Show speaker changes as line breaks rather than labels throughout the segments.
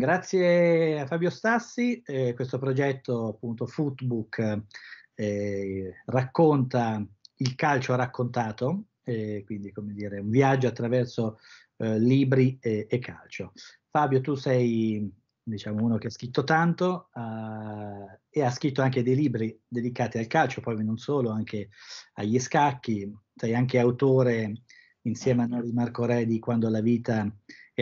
Grazie a Fabio Stassi, eh, questo progetto appunto Footbook eh, racconta il calcio raccontato, eh, quindi come dire un viaggio attraverso eh, libri e, e, calcio. Fabio tu sei diciamo uno che ha scritto tanto eh, e ha scritto anche dei libri dedicati al calcio, poi non solo, anche agli scacchi, sei anche autore insieme a Nori Marco Re di Quando la vita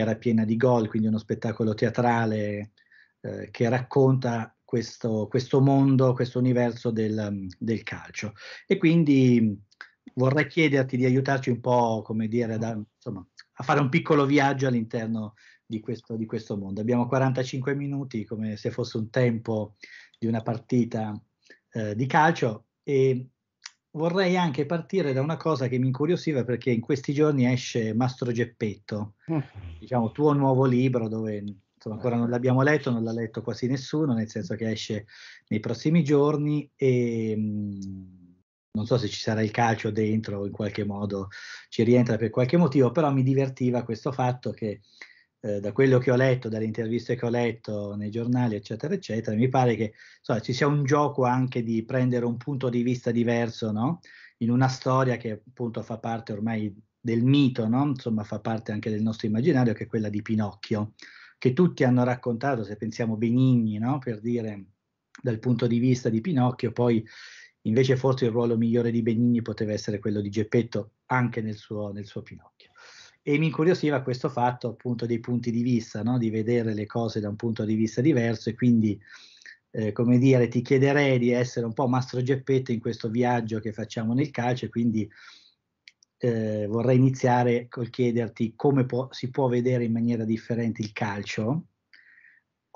era piena di gol, quindi uno spettacolo teatrale eh, che racconta questo, questo, mondo, questo universo del, del, calcio. E quindi vorrei chiederti di aiutarci un po', come dire, da, insomma, a fare un piccolo viaggio all'interno di questo, di questo mondo. Abbiamo 45 minuti, come se fosse un tempo di una partita eh, di calcio, e vorrei anche partire da una cosa che mi incuriosiva perché in questi giorni esce Mastro Geppetto, mm. diciamo tuo nuovo libro dove insomma, eh. ancora non l'abbiamo letto, non l'ha letto quasi nessuno, nel senso che esce nei prossimi giorni e mh, mm, non so se ci sarà il calcio dentro o in qualche modo ci rientra per qualche motivo, però mi divertiva questo fatto che eh, da quello che ho letto, dalle interviste che ho letto nei giornali, eccetera, eccetera, mi pare che insomma, ci sia un gioco anche di prendere un punto di vista diverso, no? In una storia che appunto fa parte ormai del mito, no? Insomma, fa parte anche del nostro immaginario, che è quella di Pinocchio, che tutti hanno raccontato, se pensiamo Benigni, no? Per dire dal punto di vista di Pinocchio, poi invece forse il ruolo migliore di Benigni poteva essere quello di Geppetto anche nel suo, nel suo Pinocchio e mi incuriosiva questo fatto appunto dei punti di vista, no? di vedere le cose da un punto di vista diverso e quindi, eh, come dire, ti chiederei di essere un po' mastro geppetto in questo viaggio che facciamo nel calcio e quindi eh, vorrei iniziare col chiederti come po- si può vedere in maniera differente il calcio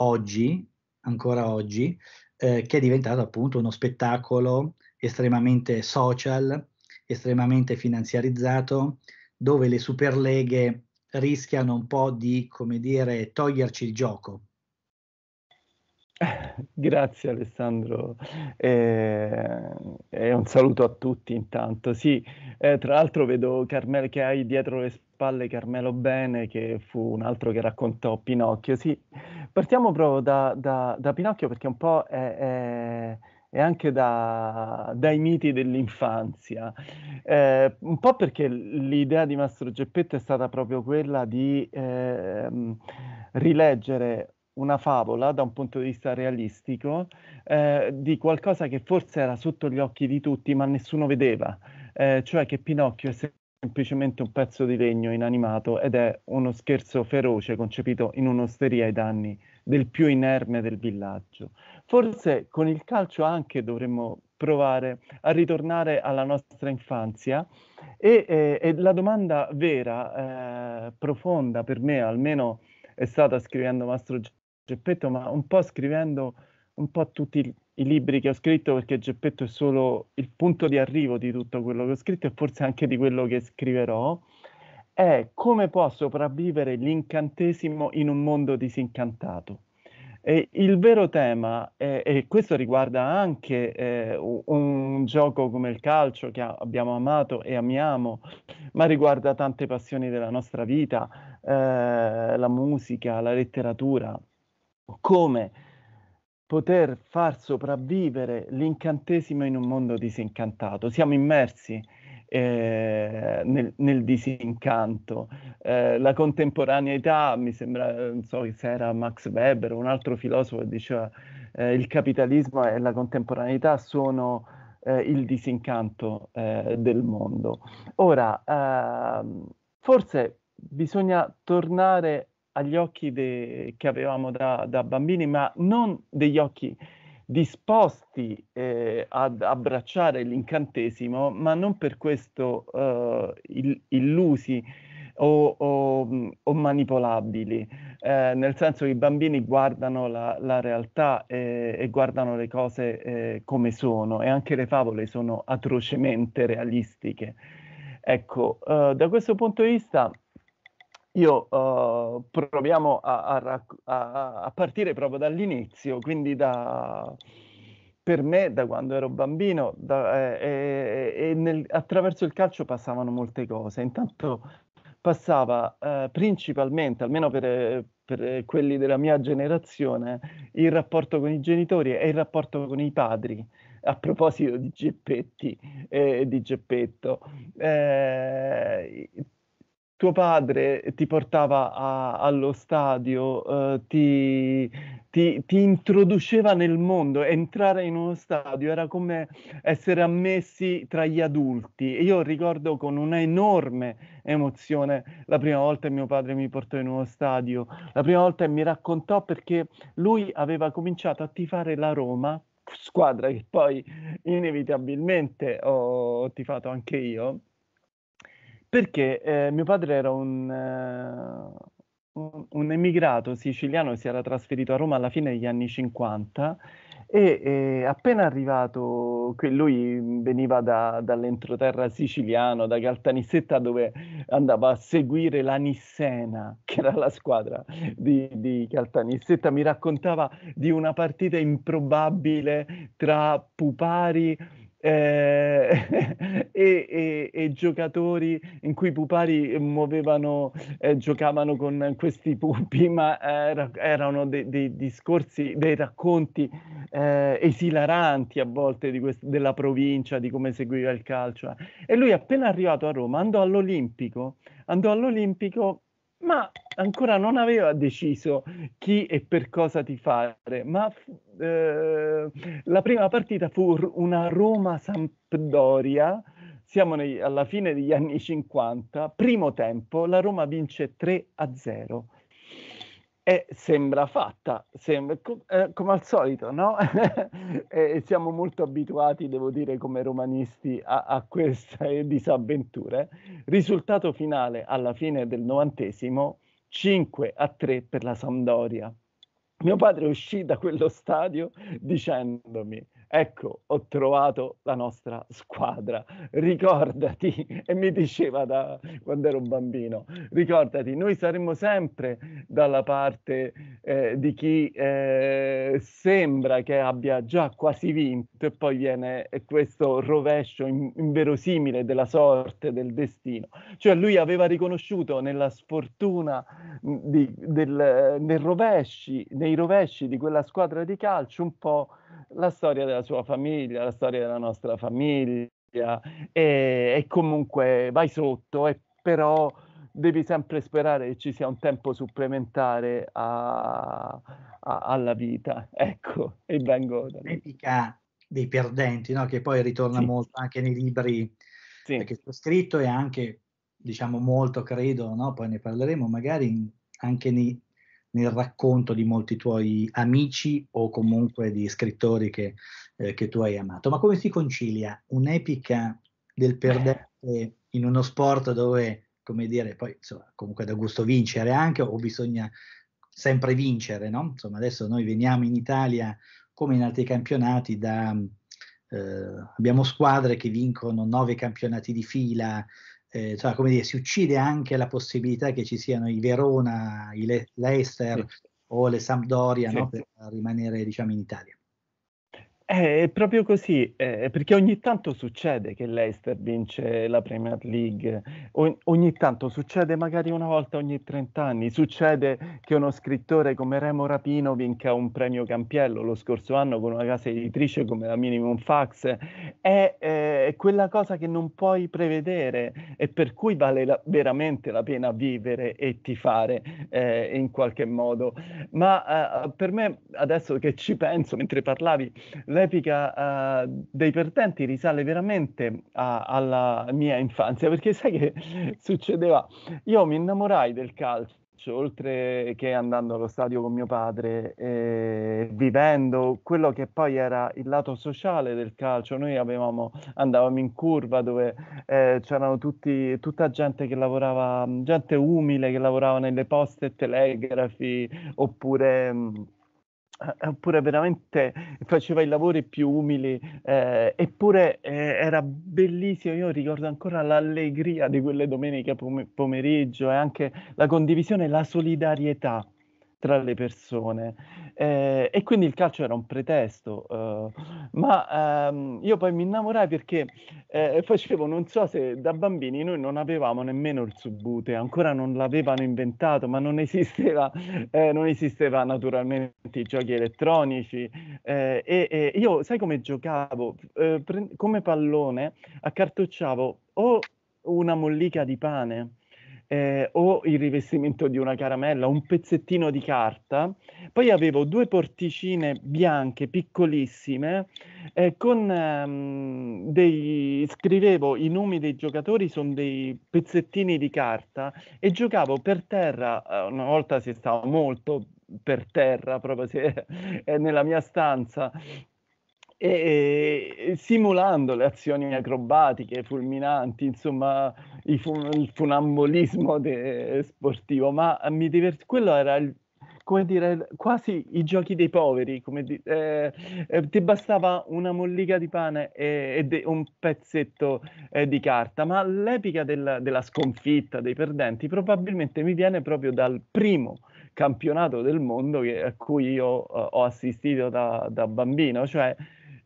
oggi, ancora oggi, eh, che è diventato appunto uno spettacolo estremamente social, estremamente finanziarizzato, dove le superleghe rischiano un po' di, come dire, toglierci il gioco. Grazie Alessandro
eh, e eh, un saluto a tutti intanto. Sì, eh, tra l'altro vedo Carmelo che hai dietro le spalle Carmelo Bene che fu un altro che raccontò Pinocchio. Sì, partiamo proprio da, da, da Pinocchio perché un po' è, è e anche da, dai miti dell'infanzia, eh, un po' perché l'idea di Mastro Geppetto è stata proprio quella di eh, rileggere una favola da un punto di vista realistico eh, di qualcosa che forse era sotto gli occhi di tutti ma nessuno vedeva, eh, cioè che Pinocchio è semplicemente un pezzo di legno inanimato ed è uno scherzo feroce concepito in un'osteria ai danni del più inerme del villaggio. Forse con il calcio anche dovremmo provare a ritornare alla nostra infanzia e, e, e la domanda vera, eh, profonda per me almeno è stata scrivendo Mastro Geppetto, ma un po' scrivendo un po' tutti i libri che ho scritto perché Geppetto è solo il punto di arrivo di tutto quello che ho scritto e forse anche di quello che scriverò, è come può sopravvivere l'incantesimo in un mondo disincantato. E il vero tema, è, e questo riguarda anche eh, un gioco come il calcio che abbiamo amato e amiamo, ma riguarda tante passioni della nostra vita, eh, la musica, la letteratura, come poter far sopravvivere l'incantesimo in un mondo disincantato. Siamo immersi eh, nel, nel, disincanto. Eh, la contemporaneità, mi sembra, eh, non so se era Max Weber o un altro filosofo che diceva eh, il capitalismo e la contemporaneità sono eh, il disincanto del mondo. Ora, ehm, forse bisogna tornare agli occhi de- che avevamo da, da bambini, ma non degli occhi disposti eh, ad abbracciare l'incantesimo, ma non per questo eh, il, illusi o, o, o manipolabili, eh, nel senso che i bambini guardano la, la realtà eh, e guardano le cose eh, come sono e anche le favole sono atrocemente realistiche. Ecco, eh, da questo punto di vista io uh, proviamo a, a, a, partire proprio dall'inizio, quindi da, per me da quando ero bambino da, eh, eh, nel, attraverso il calcio passavano molte cose. Intanto passava eh, principalmente, almeno per, per, quelli della mia generazione, il rapporto con i genitori e il rapporto con i padri a proposito di Geppetti e eh, di Geppetto, eh, tuo padre ti portava a, allo stadio, uh, ti, ti, ti, introduceva nel mondo, entrare in uno stadio era come essere ammessi tra gli adulti. Io ricordo con una enorme emozione la prima volta che mio padre mi portò in uno stadio, la prima volta mi raccontò perché lui aveva cominciato a tifare la Roma, squadra che poi inevitabilmente ho tifato anche io perché eh, mio padre era un, eh, un, emigrato siciliano si era trasferito a Roma alla fine degli anni 50 e, e appena arrivato, lui veniva da, dall'entroterra siciliano, da Caltanissetta dove andava a seguire la Nissena, che era la squadra di, di Caltanissetta, mi raccontava di una partita improbabile tra Pupari eh, e, e, e, giocatori in cui i pupari muovevano, eh, giocavano con questi pupi, ma era, erano dei, dei, discorsi, dei racconti eh, esilaranti a volte quest- della provincia, di come seguiva il calcio. E lui appena arrivato a Roma andò all'Olimpico, andò all'Olimpico ma ancora non aveva deciso chi e per cosa ti fare, ma eh, la prima partita fu una Roma-Sampdoria, siamo nei, alla fine degli anni 50, primo tempo, la Roma vince 3 a 0. E sembra fatta, sembra, eh, come al solito, no? e siamo molto abituati, devo dire, come romanisti a, a queste disavventure. Risultato finale alla fine del novantesimo, 5 a 3 per la Sampdoria. Mio padre uscì da quello stadio dicendomi ecco, ho trovato la nostra squadra, ricordati, e mi diceva da quando ero bambino, ricordati, noi saremo sempre dalla parte eh, di chi eh, sembra che abbia già quasi vinto e poi viene eh, questo rovescio inverosimile della sorte, del destino. Cioè lui aveva riconosciuto nella sfortuna, di, del, eh, rovesci, nei rovesci di quella squadra di calcio un po' la storia della sua famiglia, la storia della nostra famiglia e, e comunque vai sotto e però devi sempre sperare che ci sia un tempo supplementare a,
a, alla vita. Ecco, e vengo da l'epica dei perdenti, no? che poi ritorna sì. molto anche nei libri sì. che ho scritto e anche, diciamo, molto credo, no? poi ne parleremo magari in, anche nei, nel racconto di molti tuoi amici o comunque di scrittori che, eh, che tu hai amato. Ma come si concilia un'epica del perdente in uno sport dove, come dire, poi insomma, comunque da gusto vincere anche o bisogna sempre vincere, no? Insomma, adesso noi veniamo in Italia come in altri campionati da... Eh, abbiamo squadre che vincono nove campionati di fila, eh, cioè, come dire, si uccide anche la possibilità che ci siano i Verona, i Le- Leicester sì. o le Sampdoria sì. no, per rimanere diciamo, in Italia. Eh, è proprio
così, eh, perché ogni tanto succede che l'Eister vince la Premier League, o- ogni tanto succede magari una volta ogni 30 anni, succede che uno scrittore come Remo Rapino vinca un premio Campiello lo scorso anno con una casa editrice come la Minimum Fax, è eh, quella cosa che non puoi prevedere e per cui vale la- veramente la pena vivere e tifare eh, in qualche modo. Ma eh, per me, adesso che ci penso, mentre parlavi, l'epica uh, eh, dei perdenti risale veramente a, alla mia infanzia, perché sai che succedeva? Io mi innamorai del calcio oltre che andando allo stadio con mio padre e vivendo quello che poi era il lato sociale del calcio, noi avevamo, andavamo in curva dove eh, c'erano tutti, tutta gente che lavorava, gente umile che lavorava nelle poste e telegrafi oppure... Mm, eh, oppure veramente faceva i lavori più umili, eh, eppure eh, era bellissimo, io ricordo ancora l'allegria di quelle domeniche pom- pomeriggio e anche la condivisione, la solidarietà tra le persone. Eh, e quindi il calcio era un pretesto, eh, ma ehm, io poi mi innamorai perché eh, facevo, non so se da bambini noi non avevamo nemmeno il subbute, ancora non l'avevano inventato, ma non esisteva, eh, non esisteva naturalmente i giochi elettronici. Eh, e, e io, sai come giocavo? Eh, pre- come pallone accartocciavo o una mollica di pane eh, o il rivestimento di una caramella, un pezzettino di carta. Poi avevo due porticine bianche piccolissime eh, con ehm, dei scrivevo i nomi dei giocatori su dei pezzettini di carta e giocavo per terra, eh, una volta si stava molto per terra, proprio se, eh, nella mia stanza, e simulando le azioni acrobatiche fulminanti, insomma, fun- il funambolismo de- sportivo, ma mi divert- quello era il, come dire, quasi i giochi dei poveri, come di- eh, eh, ti bastava una mollica di pane e, e de- un pezzetto eh, di carta, ma l'epica della, della sconfitta dei perdenti probabilmente mi viene proprio dal primo campionato del mondo che, a cui io eh, ho assistito da, da bambino, cioè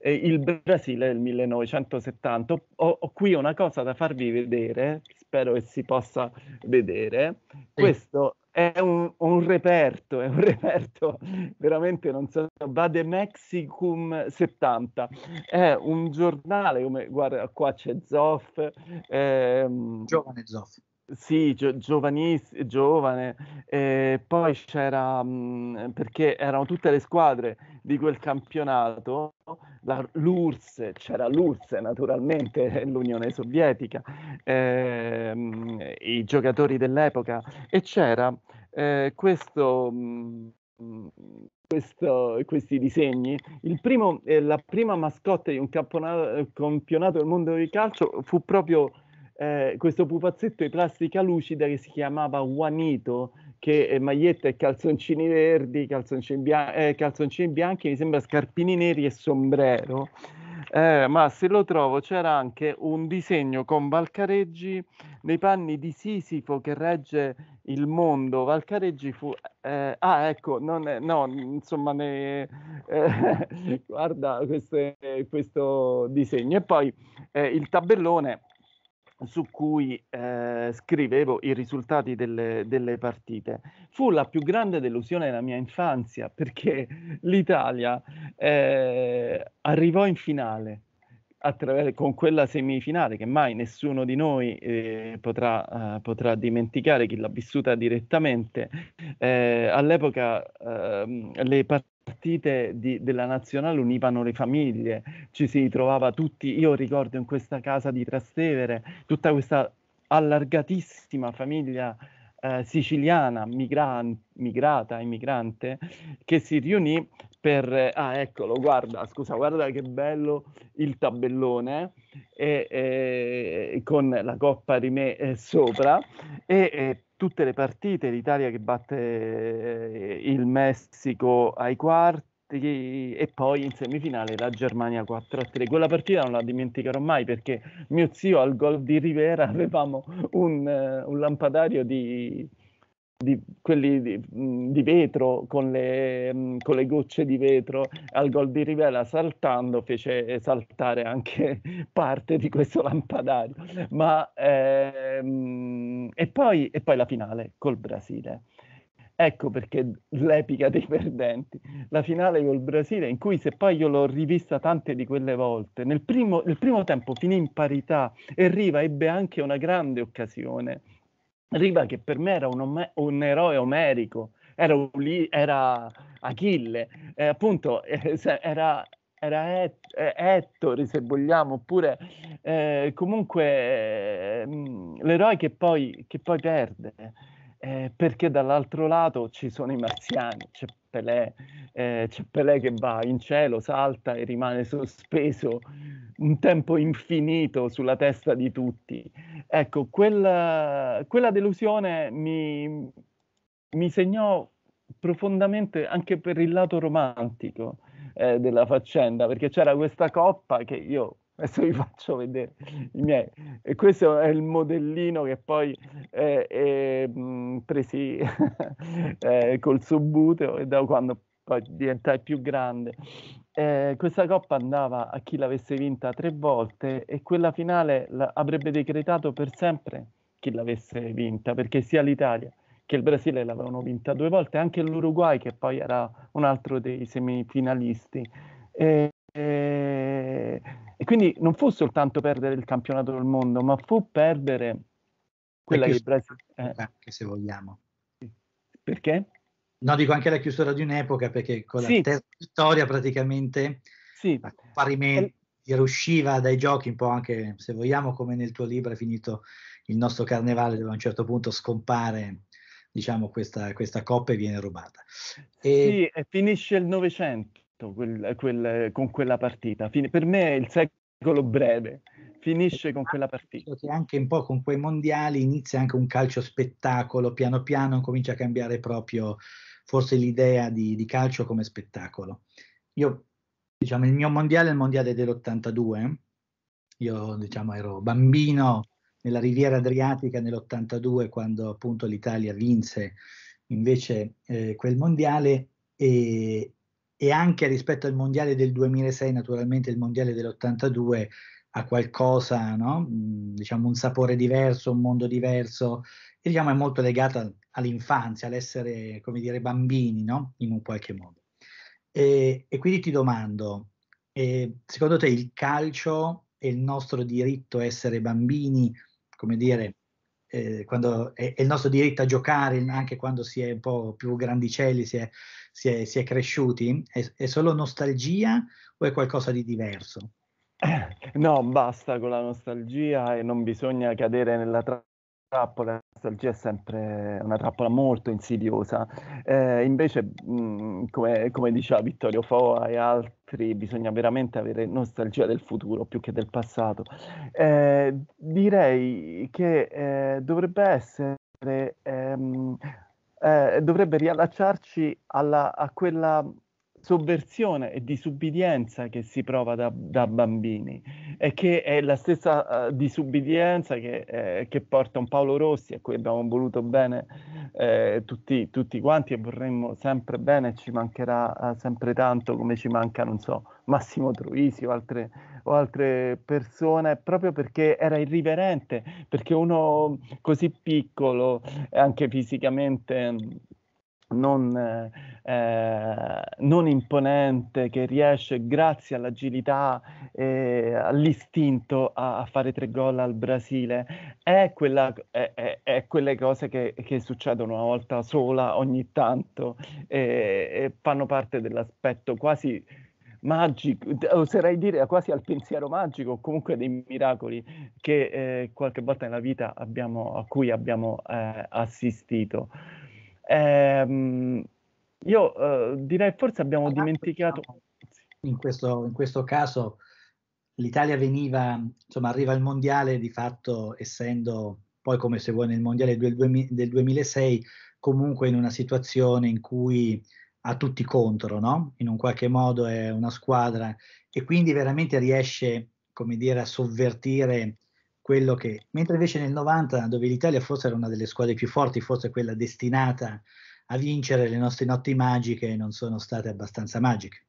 eh, il Brasile del 1970. Ho, ho, qui una cosa da farvi vedere, spero che si possa vedere. Sì. Questo è un, un, reperto, è un reperto veramente, non so, Bade Mexicum 70. È un giornale, come guarda, qua c'è Zoff. Ehm, Giovane Zoff. Sì, gio- giovanissimo, giovane, e eh, poi c'era, mh, mhmm, perché erano tutte le squadre di quel campionato, la, l'URSS, c'era l'URSS naturalmente, l'Unione Sovietica, e, ehm, mh, i giocatori dell'epoca, e c'era eh, questo... Mh, mhmm, questo, questi disegni. Primo, eh, la prima mascotte di un campionato, eh, campionato del mondo di calcio fu proprio eh, questo pupazzetto di plastica lucida che si chiamava Juanito, che eh, maglietta e calzoncini verdi, calzoncini, bian- eh, calzoncini bianchi, mi sembra scarpini neri e sombrero. Eh, ma se lo trovo c'era anche un disegno con Valcareggi nei panni di Sisifo che regge il mondo. Valcareggi fu... Eh, ah, ecco, è, no, insomma, ne, eh, guarda questo, questo, disegno. E poi eh, il tabellone su cui eh, scrivevo i risultati delle, delle, partite. Fu la più grande delusione della mia infanzia perché l'Italia eh, arrivò in finale con quella semifinale che mai nessuno di noi eh, potrà, eh, potrà, dimenticare, chi l'ha vissuta direttamente. Eh, all'epoca ehm, le partite partite di, della nazionale univano le famiglie, ci si trovava tutti, io ricordo in questa casa di Trastevere, tutta questa allargatissima famiglia eh, siciliana migran- migrata, immigrante, che si riunì per... Ah, eccolo, guarda, scusa, guarda che bello il tabellone e, eh, e, eh, con la coppa di me eh, sopra e, e tutte le partite, l'Italia che batte eh, il Messico ai quarti e poi in semifinale la Germania 4-3. Quella partita non la dimenticherò mai perché mio zio al gol di Rivera avevamo un, eh, un lampadario di, di, quelli di, mm, di vetro con le, mm, con le, gocce di vetro al gol di Rivella saltando fece eh, saltare anche parte di questo lampadario ma, ehm, e, poi, e poi la finale col Brasile Ecco perché l'epica dei perdenti, la finale col Brasile, in cui se poi io l'ho rivista tante di quelle volte, nel primo, nel primo tempo finì in parità e Riva ebbe anche una grande occasione Riva che per me era un, ome- un eroe omerico, era, Uli- era Achille, eh, appunto eh, era, era Et- eh, Ettore se vogliamo, oppure eh, comunque eh, l'eroe che poi, che poi perde eh, perché dall'altro lato ci sono i marziani, c'è Pelé, eh, c'è Pelé che va in cielo, salta e rimane sospeso un tempo infinito sulla testa di tutti. Ecco, quella, quella delusione mi, mi segnò profondamente anche per il lato romantico eh, della faccenda, perché c'era questa coppa che io Adesso vi faccio vedere i miei. E questo è il modellino che poi è, è presi è eh, col subbuteo e da quando poi diventai più grande. Eh, questa coppa andava a chi l'avesse vinta tre volte e quella finale avrebbe decretato per sempre chi l'avesse vinta, perché sia l'Italia che il Brasile l'avevano vinta due volte, anche l'Uruguay che poi era un altro dei semifinalisti. E, e eh, e quindi non fu soltanto perdere il campionato del mondo, ma fu perdere
quella che... Brasil... Eh. Anche se vogliamo. Perché? No, dico anche la chiusura di un'epoca, perché con sì. la terza vittoria praticamente sì. parimenti riusciva dai giochi un po' anche, se vogliamo, come nel tuo libro è finito il nostro carnevale, dove a un certo punto scompare diciamo, questa, questa coppa e viene rubata.
E... Sì, e finisce il Novecento fatto quel, quel, con quella partita. Fin- per me il
secolo breve finisce con quella partita. Che anche un po' con quei mondiali inizia anche un calcio spettacolo, piano piano comincia a cambiare proprio forse l'idea di, di calcio come spettacolo. Io, diciamo, il mio mondiale è il mondiale dell'82, io diciamo ero bambino nella riviera adriatica nell'82 quando appunto l'Italia vinse invece eh, quel mondiale e, e anche rispetto al mondiale del 2006, naturalmente il mondiale dell'82 ha qualcosa, no? Mm, diciamo un sapore diverso, un mondo diverso, e diciamo è molto legata all'infanzia, all'essere, come dire, bambini, no? in un qualche modo. E, e quindi ti domando, eh, secondo te il calcio è il nostro diritto a essere bambini, come dire, eh, quando è, è, il nostro diritto a giocare anche quando si è un po' più grandicelli, si è, si è, si è cresciuti? È, è, solo nostalgia o è qualcosa di diverso?
No, basta con la nostalgia e non bisogna cadere nella trappola. La nostalgia è sempre una trappola molto insidiosa. Eh, invece, mh, mm, come, come, diceva Vittorio Foa e altri, bisogna veramente avere nostalgia del futuro più che del passato. Eh, direi che eh, dovrebbe essere Ehm, eh, dovrebbe riallacciarci alla, a quella sovversione e disubbidienza che si prova da, da bambini e che è la stessa uh, disubbidienza che, eh, che, porta un Paolo Rossi a cui abbiamo voluto bene eh, tutti, tutti, quanti e vorremmo sempre bene ci mancherà uh, sempre tanto come ci manca, non so, Massimo Truisi o altre, o altre persone proprio perché era irriverente, perché uno così piccolo e eh, anche fisicamente non, eh, eh, non, imponente che riesce grazie all'agilità e all'istinto a, a fare tre gol al Brasile è, quella, è, è, è quelle cose che, che, succedono una volta sola ogni tanto e, e fanno parte dell'aspetto quasi magico, oserei dire quasi al pensiero magico, comunque dei miracoli che eh, qualche volta nella vita abbiamo, a cui abbiamo eh, assistito. Ehm, io
eh, direi forse abbiamo dimenticato... Diciamo, in questo, in questo caso l'Italia veniva, insomma, arriva al mondiale di fatto essendo poi come se vuoi nel mondiale del, del 2006 comunque in una situazione in cui ha tutti contro, no? In un qualche modo è una squadra e quindi veramente riesce, come dire, a sovvertire quello che, mentre invece nel 90, dove l'Italia forse era una delle squadre più forti, forse quella destinata a vincere, le nostre notti magiche non sono state abbastanza magiche.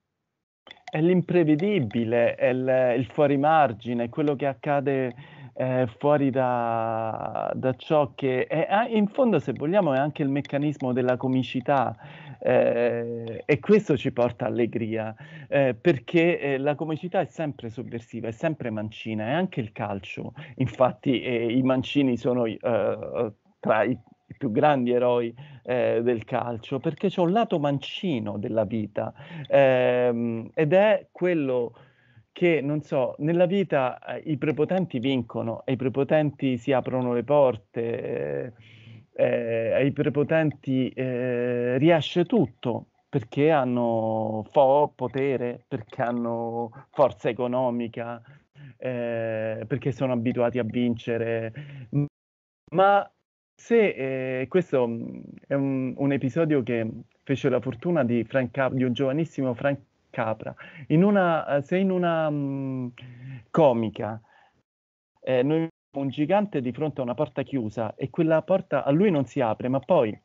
È l'imprevedibile, è il, il fuori margine, quello che accade eh, fuori da, da, ciò che è, in fondo se vogliamo è anche il meccanismo della comicità eh, e questo ci porta allegria eh, perché eh, la comicità è sempre sovversiva, è sempre mancina, è anche il calcio, infatti eh, i mancini sono eh, tra i più grandi eroi eh, del calcio, perché c'è un lato mancino della vita ehm, ed è quello che, non so, nella vita eh, i prepotenti vincono e i prepotenti si aprono le porte, eh, ai eh, prepotenti eh, riesce tutto, perché hanno fo- potere, perché hanno forza economica, eh, perché sono abituati a vincere. Ma se eh, questo mm, è un, un, episodio che fece la fortuna di, Cap- di un giovanissimo Frank Capra, in una, eh, se in una um, comica eh, noi un gigante di fronte a una porta chiusa e quella porta a lui non si apre, ma poi,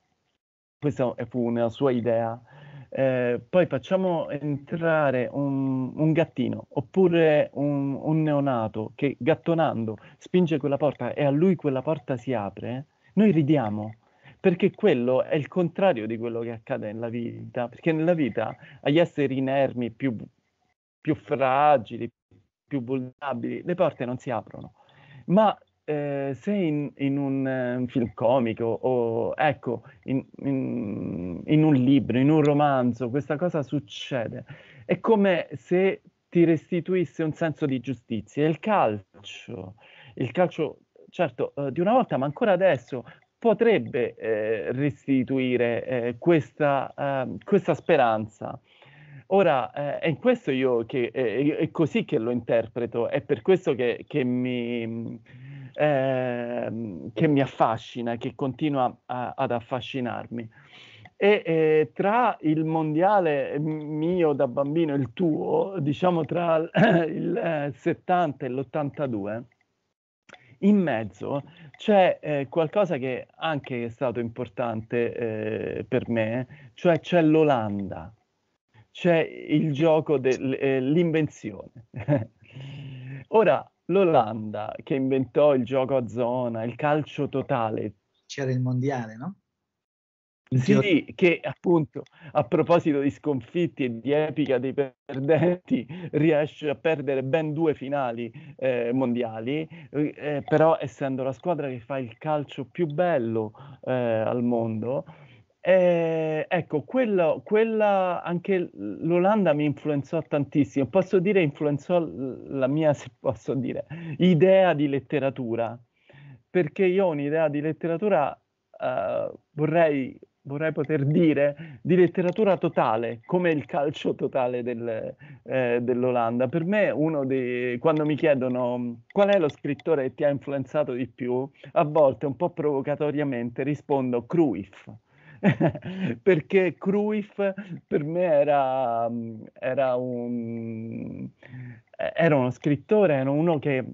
questa fu una sua idea, eh, poi facciamo entrare un, un gattino oppure un, un, neonato che gattonando spinge quella porta e a lui quella porta si apre noi ridiamo perché quello è il contrario di quello che accade nella vita, perché nella vita agli esseri inermi più, più fragili, più vulnerabili, le porte non si aprono. Ma eh, se in, in un, eh, un, film comico o ecco, in, in, in un libro, in un romanzo, questa cosa succede, è come se ti restituisse un senso di giustizia. Il calcio, il calcio certo eh, di una volta, ma ancora adesso potrebbe eh, restituire eh, questa, ehm, questa, speranza. Ora, eh, è in questo io che eh, è, è, così che lo interpreto, è per questo che, che mi, ehm, che mi affascina, che continua a, ad affascinarmi. E eh, tra il mondiale mio da bambino e il tuo, diciamo tra il eh, 70 e l'82, in mezzo c'è eh, qualcosa che anche è stato importante eh, per me, cioè c'è l'Olanda, c'è il gioco dell'invenzione. Eh, Ora, l'Olanda che inventò il gioco a zona, il calcio totale. C'era il mondiale, no? Sì, che appunto a proposito di sconfitti e di epica dei perdenti riesce a perdere ben due finali eh, mondiali, eh, eh, però essendo la squadra che fa il calcio più bello eh, al mondo, eh, ecco, quella, quella, anche l'Olanda mi influenzò tantissimo, posso dire influenzò la mia, se posso dire, idea di letteratura, perché io ho un'idea di letteratura, eh, vorrei vorrei poter dire, di letteratura totale, come il calcio totale del, eh, dell'Olanda. Per me, uno dei, quando mi chiedono mm, qual è lo scrittore che ti ha influenzato di più, a volte un po' provocatoriamente rispondo Cruyff. perché Cruyff per me era, mm, era, un, eh, era uno scrittore, era uno che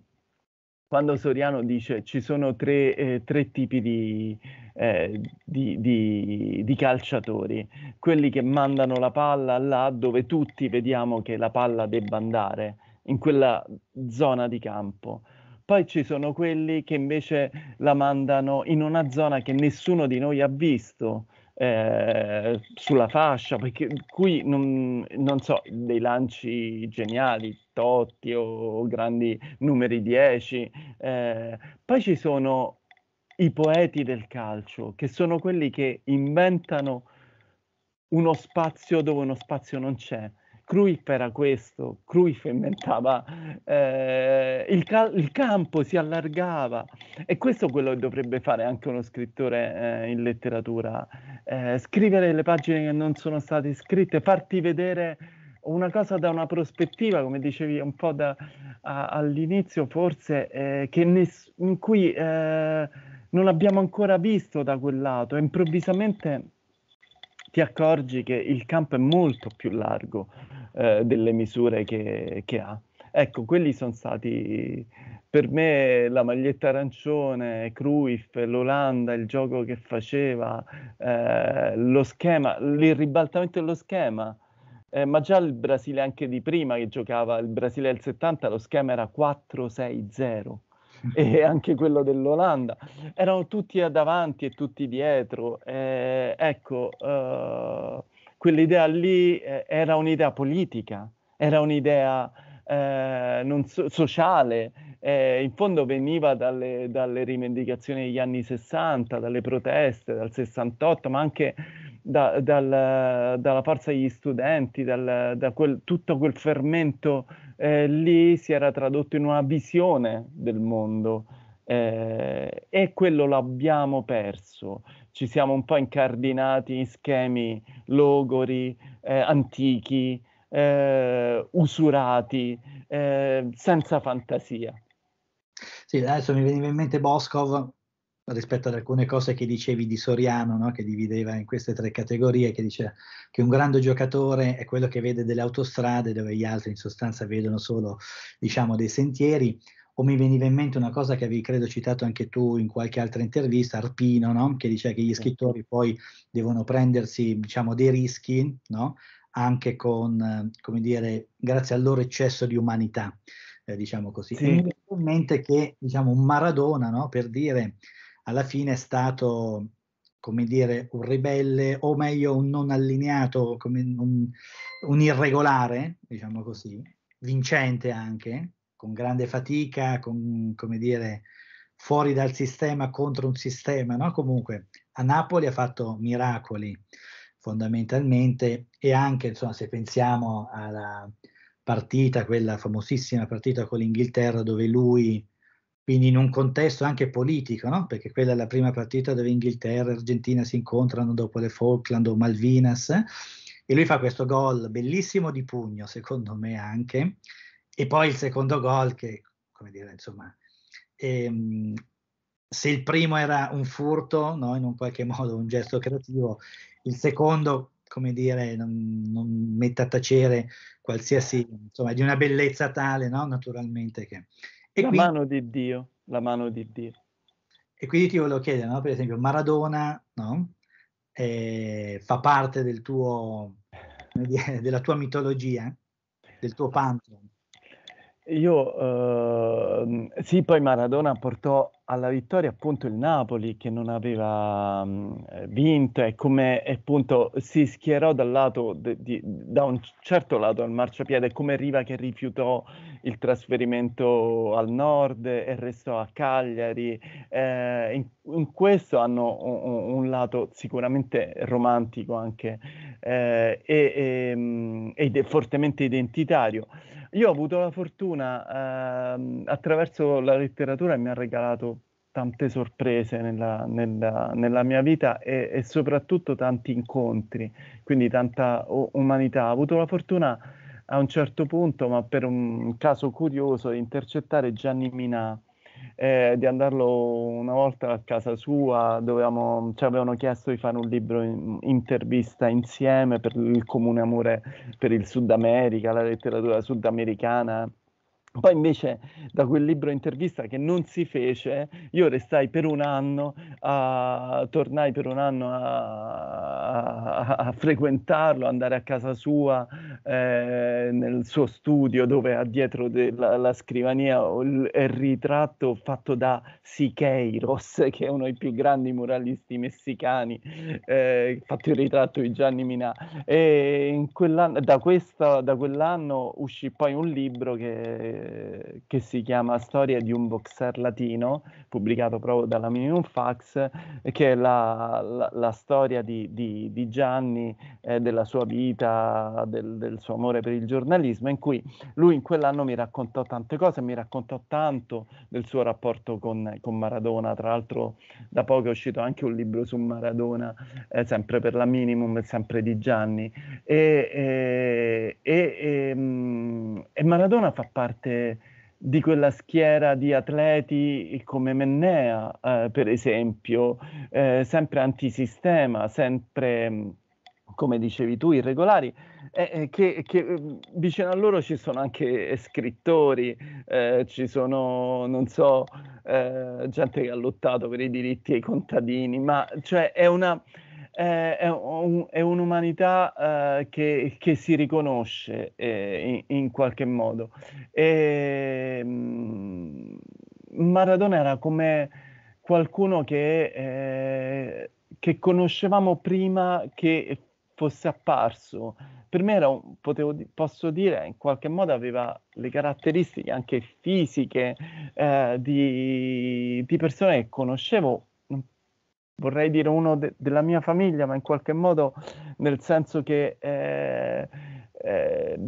quando Soriano dice ci sono tre, eh, tre tipi di, eh, di, di, di, calciatori, quelli che mandano la palla là dove tutti vediamo che la palla debba andare, in quella zona di campo. Poi ci sono quelli che invece la mandano in una zona che nessuno di noi ha visto, eh, sulla fascia, perché qui non, non, so, dei lanci geniali, Totti o grandi numeri 10, eh, poi ci sono i poeti del calcio, che sono quelli che inventano uno spazio dove uno spazio non c'è. Cruyff era questo, Cruyff inventava, eh, il, cal- il, campo si allargava e questo è quello che dovrebbe fare anche uno scrittore eh, in letteratura, eh, scrivere le pagine che non sono state scritte, farti vedere una cosa da una prospettiva, come dicevi un po' da, a, all'inizio forse, eh, che ness- in cui eh, non abbiamo ancora visto da quel lato. e Improvvisamente ti accorgi che il campo è molto più largo eh, delle misure che, che, ha. Ecco, quelli sono stati per me la maglietta arancione, Cruyff, l'Olanda, il gioco che faceva, eh, lo schema, il ribaltamento dello schema. Eh, ma già il Brasile anche di prima che giocava, il Brasile del 70, lo schema era 4-6-0 e anche quello dell'Olanda. Erano tutti davanti e tutti dietro. Eh, ecco, eh, quell'idea lì eh, era un'idea politica, era un'idea eh, so- sociale, eh, in fondo veniva dalle, dalle, rivendicazioni degli anni 60, dalle proteste, dal 68, ma anche da, dal, dalla forza degli studenti, dal, da quel, tutto quel fermento eh, lì si era tradotto in una visione del mondo eh, e quello l'abbiamo perso. Ci siamo un po' incardinati in schemi logori, eh, antichi, eh, usurati, eh, senza fantasia.
Sì, adesso mi veniva in mente Boscov rispetto ad alcune cose che dicevi di Soriano, no? che divideva in queste tre categorie, che diceva che un grande giocatore è quello che vede delle autostrade dove gli altri in sostanza vedono solo diciamo, dei sentieri, o mi veniva in mente una cosa che avevi credo citato anche tu in qualche altra intervista, Arpino, no? che diceva che gli scrittori poi devono prendersi diciamo, dei rischi, no? anche con, come dire, grazie al loro eccesso di umanità. Eh, diciamo così. Sì. E mi viene in mente che diciamo, un Maradona, no? per dire, alla fine è stato, come dire, un ribelle, o meglio un non allineato, un, un irregolare, diciamo così, vincente anche, con grande fatica, con, come dire, fuori dal sistema contro un sistema, no? Comunque a Napoli ha fatto miracoli fondamentalmente e anche insomma, se pensiamo alla partita, quella famosissima partita con l'Inghilterra dove lui quindi in un contesto anche politico, no? perché quella è la prima partita dove Inghilterra e Argentina si incontrano dopo le Falkland o Malvinas, eh? e lui fa questo gol bellissimo di pugno, secondo me anche, e poi il secondo gol che, come dire, insomma, ehm, se il primo era un furto, no? in un qualche modo un gesto creativo, il secondo, come dire, non, non mette a tacere qualsiasi, insomma, di una bellezza tale, no? naturalmente che e la quindi... mano di Dio, la mano di Dio. E quindi ti volevo chiedere, no? per esempio, Maradona no? eh, fa parte del tuo, della tua mitologia, del tuo pantheon? Io,
eh, sì, poi Maradona portò alla vittoria appunto il Napoli che non aveva mh, mm, eh, vinto e come appunto si schierò dal lato de, di, da un certo lato al marciapiede come Riva che rifiutò il trasferimento al nord e restò a Cagliari eh, in, in, questo hanno un, un, lato sicuramente romantico anche eh, e, e, mm, ed è fortemente identitario io ho avuto la fortuna, ehm, attraverso la letteratura mi ha regalato tante sorprese nella, nella, nella mia vita e, e, soprattutto tanti incontri, quindi tanta umanità. Ho avuto la fortuna a un certo punto, ma per un caso curioso, di intercettare Gianni Minà, eh, di andarlo una volta a casa sua, dovevamo, ci avevano chiesto di fare un libro in, intervista insieme per il comune amore per il Sud America, la letteratura sudamericana Poi invece da quel libro intervista che non si fece, io restai per un anno, a, tornai per un anno a, a, a frequentarlo, andare a casa sua, eh, nel suo studio dove ha dietro della, la scrivania il, il, ritratto fatto da Siqueiros, che è uno dei più grandi muralisti messicani, eh, fatto il ritratto di Gianni Minà. E da, questa, da quell'anno uscì poi un libro che eh, che si chiama Storia di un boxer latino, pubblicato proprio dalla Minimum Fax, che è la, la, la storia di, di, di Gianni, eh, della sua vita, del, del, suo amore per il giornalismo, in cui lui in quell'anno mi raccontò tante cose, mi raccontò tanto del suo rapporto con, con Maradona, tra l'altro da poco è uscito anche un libro su Maradona, eh, sempre per la Minimum, sempre di Gianni, e, eh, e, e, ehm, e Maradona fa parte di quella schiera di atleti come Mennea, eh, per esempio, eh, sempre antisistema, sempre, mm, come dicevi tu, irregolari. Eh, che, che, mm, vicino a loro ci sono anche scrittori, eh, ci sono, non so, eh, gente che ha lottato per i diritti ai contadini, ma cioè è una, eh, è, un, è, un'umanità eh, che, che, si riconosce eh, in, in, qualche modo. E, ehm, mh, Maradona era come qualcuno che, eh, che, conoscevamo prima che fosse apparso. Per me era, un, potevo, posso dire, in qualche modo aveva le caratteristiche anche fisiche eh, di, di persone che conoscevo vorrei dire uno de- della mia famiglia, ma in qualche modo nel senso che eh, eh,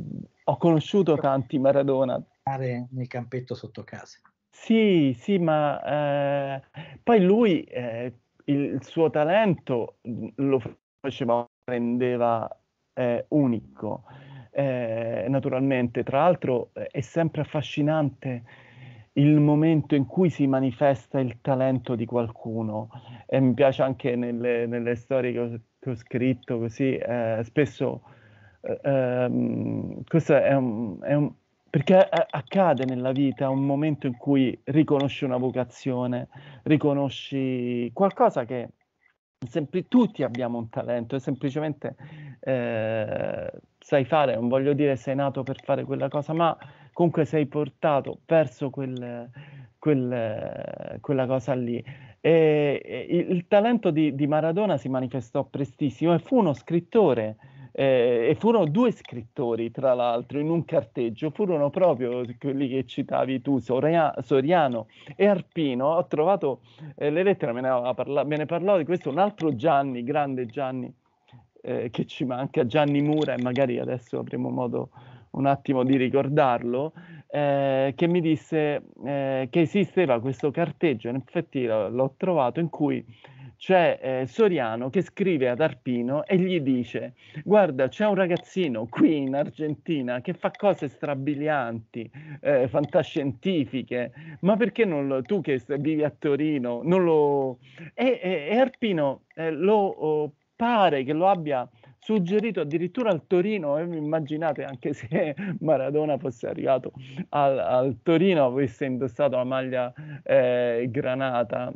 ho conosciuto tanti Maradona. Nel campetto
sotto casa.
Sì, sì, ma eh, poi lui eh, il suo talento lo faceva, lo rendeva eh, unico. Eh, naturalmente, tra l'altro è sempre affascinante il momento in cui si manifesta il talento di qualcuno. E mi piace anche nelle, nelle storie che ho, che ho, scritto, così eh, spesso eh, ehm, questo è un, è un perché accade nella vita un momento in cui riconosci una vocazione, riconosci qualcosa che sempre, tutti abbiamo un talento e semplicemente eh, sai fare, non voglio dire sei nato per fare quella cosa, ma comunque sei portato verso quel, quel, quella cosa lì. E, il talento di, di, Maradona si manifestò prestissimo e fu uno scrittore. Eh, e furono due scrittori, tra l'altro, in un carteggio, furono proprio quelli che citavi tu, Soria- Soriano e Arpino. Ho trovato eh, le lettere, me ne, parla- me ne, parlò di questo un altro Gianni, grande Gianni, eh, che ci manca, Gianni Mura, e magari adesso avremo modo un attimo di ricordarlo, eh, che mi disse eh, che esisteva questo carteggio, in effetti l'ho, l'ho trovato, in cui c'è eh, Soriano che scrive ad Arpino e gli dice guarda c'è un ragazzino qui in Argentina che fa cose strabilianti, eh, fantascientifiche, ma perché non lo, tu che vivi a Torino non lo... E, e, e Arpino eh, lo oh, pare che lo abbia suggerito addirittura al Torino, e immaginate anche se Maradona fosse arrivato al, al Torino, avesse indossato la maglia eh, granata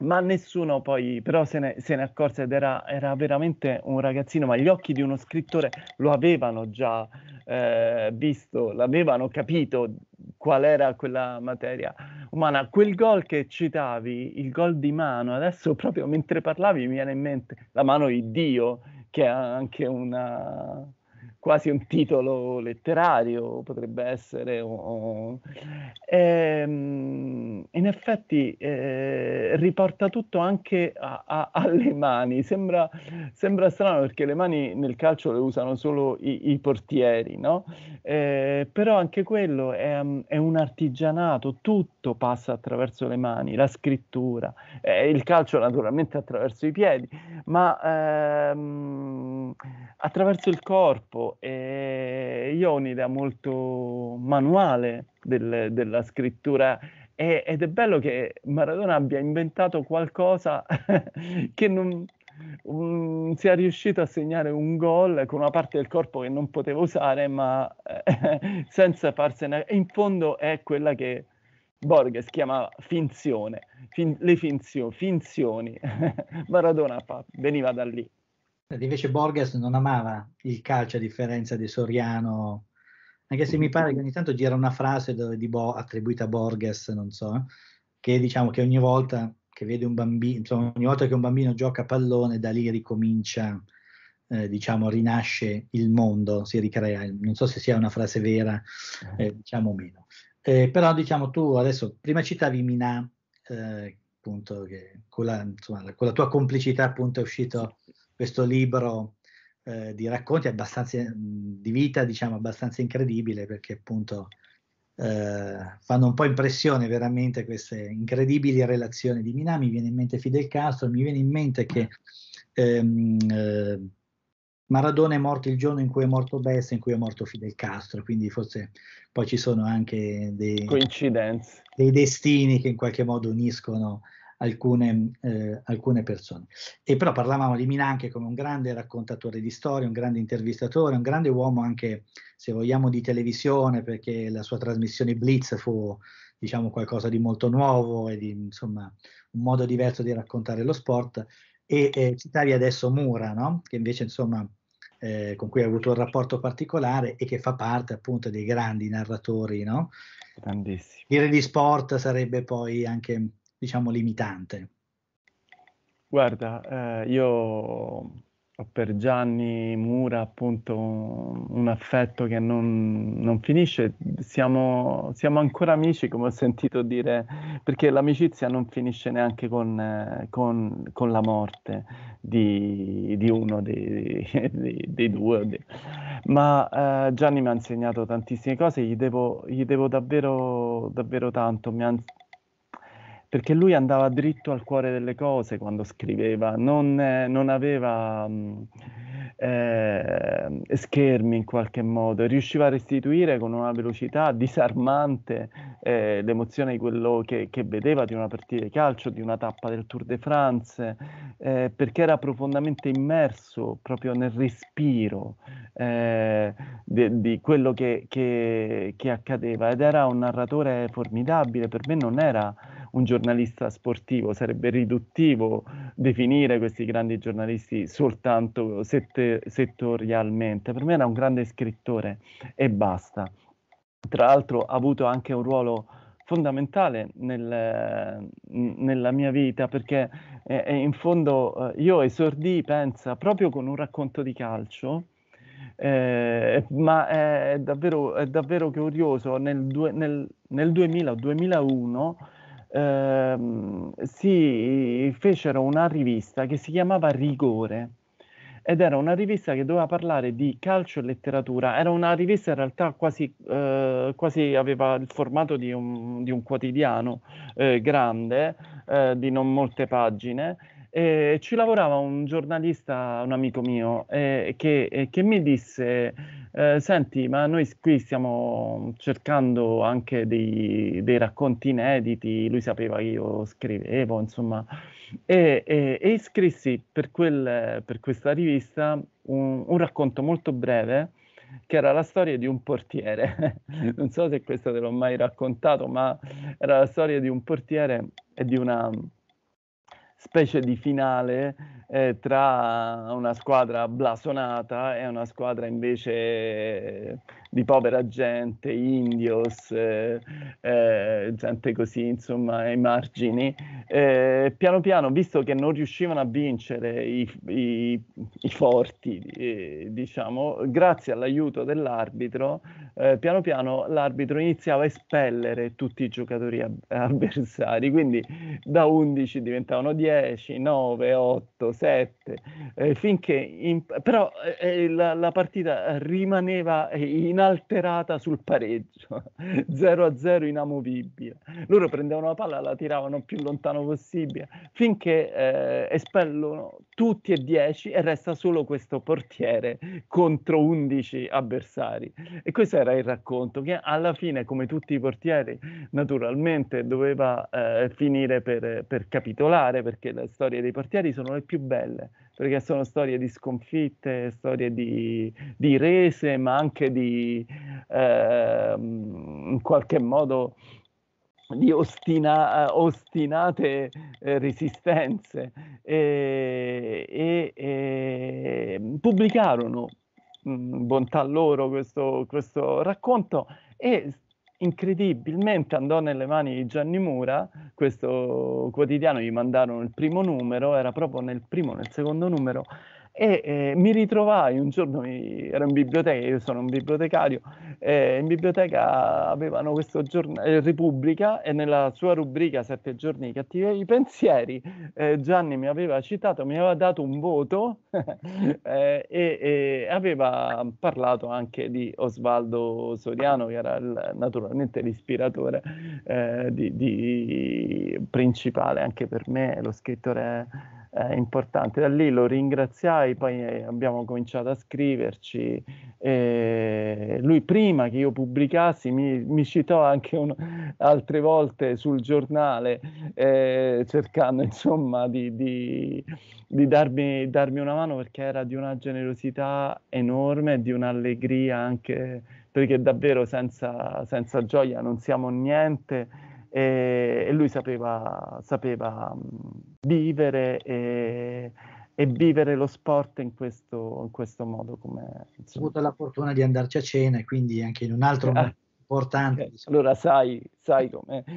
ma nessuno poi però se ne, se ne accorse ed era, era, veramente un ragazzino, ma gli occhi di uno scrittore lo avevano già eh, visto, l'avevano capito qual era quella materia umana. Quel gol che citavi, il gol di mano, adesso proprio mentre parlavi mi viene in mente la mano di Dio, che ha anche una quasi un titolo letterario, potrebbe essere. O... E, ehm, in effetti eh, riporta tutto anche a, a, alle mani. Sembra, sembra, strano perché le mani nel calcio le usano solo i, i portieri, no? Eh, però anche quello è, mm, è, un artigianato, tutto passa attraverso le mani, la scrittura, eh, il calcio naturalmente attraverso i piedi, ma ehm, attraverso il corpo eh, io ho un'idea molto manuale del, della scrittura e, ed è bello che Maradona abbia inventato qualcosa che non um, sia riuscito a segnare un gol con una parte del corpo che non poteva usare, ma senza farsene... In fondo è quella che Borges chiama finzione, fin, le finzio, finzioni.
Maradona fa, veniva da lì. Ed invece Borges non amava il calcio a differenza di Soriano, anche se mi pare che ogni tanto gira una frase Bo, attribuita a Borges, non so, che diciamo che ogni volta che vede un bambino, insomma, ogni volta che un bambino gioca a pallone, da lì ricomincia, eh, diciamo, rinasce il mondo, si ricrea. Non so se sia una frase vera, eh, diciamo meno. Eh, però diciamo tu adesso, prima citavi Minà, eh, appunto, che con la, insomma, con la tua complicità appunto è uscito questo libro eh, di racconti abbastanza di vita, diciamo, abbastanza incredibile perché appunto eh, fanno un po' impressione veramente queste incredibili relazioni di Minami. Mi viene in mente Fidel Castro, mi viene in mente che ehm, eh, Maradona è morto il giorno in cui è morto Bess, in cui è morto Fidel Castro, quindi forse poi ci sono anche dei, dei destini che in qualche modo uniscono alcune, eh, alcune persone. E però parlavamo di anche come un grande raccontatore di storie, un grande intervistatore, un grande uomo anche, se vogliamo, di televisione, perché la sua trasmissione Blitz fu diciamo qualcosa di molto nuovo e di insomma un modo diverso di raccontare lo sport e eh, citavi adesso Mura no? che invece insomma eh, con cui ha avuto un rapporto particolare e che fa parte appunto dei grandi narratori no? grandissimi dire di sport sarebbe poi anche diciamo, limitante?
Guarda, eh, io ho per Gianni Mura appunto un affetto che non, non finisce, siamo, siamo, ancora amici come ho sentito dire, perché l'amicizia non finisce neanche con, eh, con, con la morte di, di uno dei, dei, dei due, dei... ma eh, Gianni mi ha insegnato tantissime cose, gli devo, gli devo davvero, davvero tanto, mi ha, perché lui andava dritto al cuore delle cose quando scriveva, non, eh, non aveva mh, mm, eh, schermi in qualche modo, riusciva a restituire con una velocità disarmante eh, l'emozione di quello che, che, vedeva di una partita di calcio, di una tappa del Tour de France, eh, perché era profondamente immerso proprio nel respiro eh, di, di, quello che, che, che accadeva ed era un narratore formidabile, per me non era un giornalista giornalista sportivo, sarebbe riduttivo definire questi grandi giornalisti soltanto sette, settorialmente. Per me era un grande scrittore e basta. Tra l'altro ha avuto anche un ruolo fondamentale nel, nella mia vita perché eh, eh in fondo eh, io esordì, pensa, proprio con un racconto di calcio, eh, ma è davvero, è davvero curioso, nel, due, nel, nel 2000 o 2001 ehm, si fecero una rivista che si chiamava Rigore ed era una rivista che doveva parlare di calcio e letteratura. Era una rivista in realtà quasi, eh, quasi aveva il formato di un, di un quotidiano eh, grande, eh, di non molte pagine, eh, ci lavorava un giornalista, un amico mio, eh, che, che, mi disse, eh, senti, ma noi qui stiamo cercando anche dei, dei, racconti inediti, lui sapeva che io scrivevo, insomma, e, e, e iscrissi per, quel, per, questa rivista un, un racconto molto breve che era la storia di un portiere. non so se questo te l'ho mai raccontato, ma era la storia di un portiere e di una specie di finale eh, tra una squadra blasonata e una squadra invece di povera gente, indios, eh, eh, gente così, insomma, ai margini. Eh, piano piano, visto che non riuscivano a vincere i, i, i forti, eh, diciamo, grazie all'aiuto dell'arbitro, eh, piano piano l'arbitro iniziava a espellere tutti i giocatori ab- avversari, quindi da 11 diventavano 10, 9, 8, 7, finché... In, però eh, la, la partita rimaneva in inalterata sul pareggio, 0 a 0 inamovibile. Loro prendevano la palla, la tiravano più lontano possibile, finché eh, espellono tutti e 10 e resta solo questo portiere contro 11 avversari. E questo era il racconto, che alla fine, come tutti i portieri, naturalmente doveva eh, finire per, per capitolare, perché le storie dei portieri sono le più belle perché sono storie di sconfitte, storie di, di rese, ma anche di eh, in qualche modo di ostina, eh, ostinate eh, resistenze e, e, e pubblicarono mh, mm, bontà loro questo, questo racconto e incredibilmente andò nelle mani di Gianni Mura, questo quotidiano gli mandarono il primo numero, era proprio nel primo, nel secondo numero, e eh, mi ritrovai un giorno, mi, ero in biblioteca, io sono un bibliotecario, eh, in biblioteca avevano questo giornale eh, Repubblica e nella sua rubrica Sette giorni cattivi pensieri eh, Gianni mi aveva citato, mi aveva dato un voto eh, e, e, aveva parlato anche di Osvaldo Soriano che era il, naturalmente l'ispiratore eh, di, di principale anche per me, lo scrittore eh, importante. Da lì lo ringraziai, poi eh, abbiamo cominciato a scriverci. E lui prima che io pubblicassi mi, mi citò anche un, altre volte sul giornale eh, cercando insomma di, di, di darmi, darmi, una mano perché era di una generosità enorme, di un'allegria anche perché davvero senza, senza gioia non siamo niente e, e lui sapeva, sapeva mm, vivere e, e, vivere lo sport in questo, in questo modo. Come, insomma. Ho avuto
la fortuna di andarci a cena e quindi anche in un altro eh, modo. Importante, eh, diciamo. Allora sai, sai